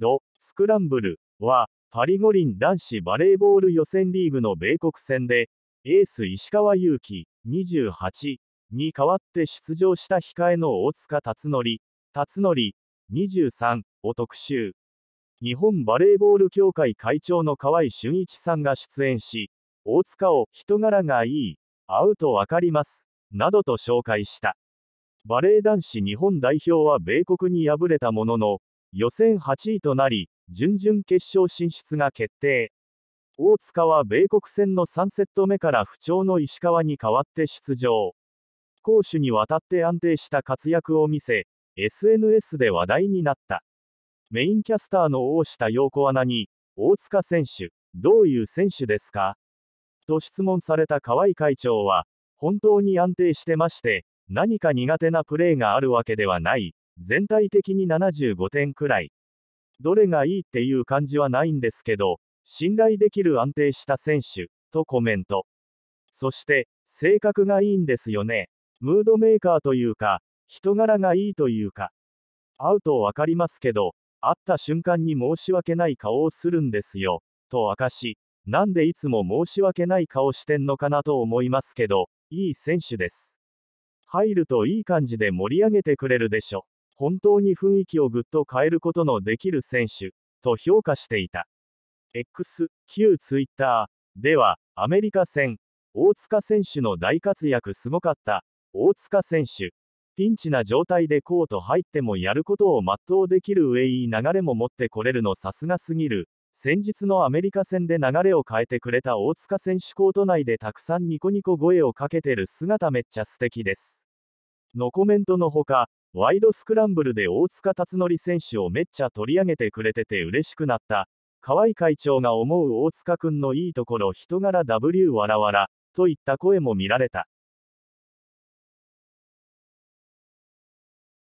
のスクランブルは、パリ五輪男子バレーボール予選リーグの米国戦で、エース石川祐希、28に代わって出場した控えの大塚達則、達則、23を特集。日本バレーボール協会会長の河合俊一さんが出演し、大塚を人柄がいい、会うとわかります、などと紹介した。バレー男子日本代表は米国に敗れたものの、予選8位となり、準々決勝進出が決定。大塚は米国戦の3セット目から不調の石川に代わって出場。攻守にわたって安定した活躍を見せ、SNS で話題になった。メインキャスターの大下陽子アナに、大塚選手、どういう選手ですかと質問された河合会長は、本当に安定してまして、何か苦手なプレーがあるわけではない。全体的に75点くらい。どれがいいっていう感じはないんですけど、信頼できる安定した選手、とコメント。そして、性格がいいんですよね。ムードメーカーというか、人柄がいいというか。会うとわかりますけど、会った瞬間に申し訳ない顔をするんですよ、と明かし、なんでいつも申し訳ない顔してんのかなと思いますけど、いい選手です。入るといい感じで盛り上げてくれるでしょ。本当に雰囲気をぐっと変えることのできる選手、と評価していた。X、旧 Twitter では、アメリカ戦、大塚選手の大活躍すごかった、大塚選手、ピンチな状態でコート入ってもやることを全うできる上いい流れも持ってこれるのさすがすぎる。先日のアメリカ戦で流れを変えてくれた大塚選手コート内でたくさんニコニコ声をかけてる姿めっちゃ素敵です。のコメントのほか、ワイドスクランブルで大塚達則選手をめっちゃ取り上げてくれてて嬉しくなった。河合会長が思う大塚君のいいところ人柄 W わらわら、といった声も見られた。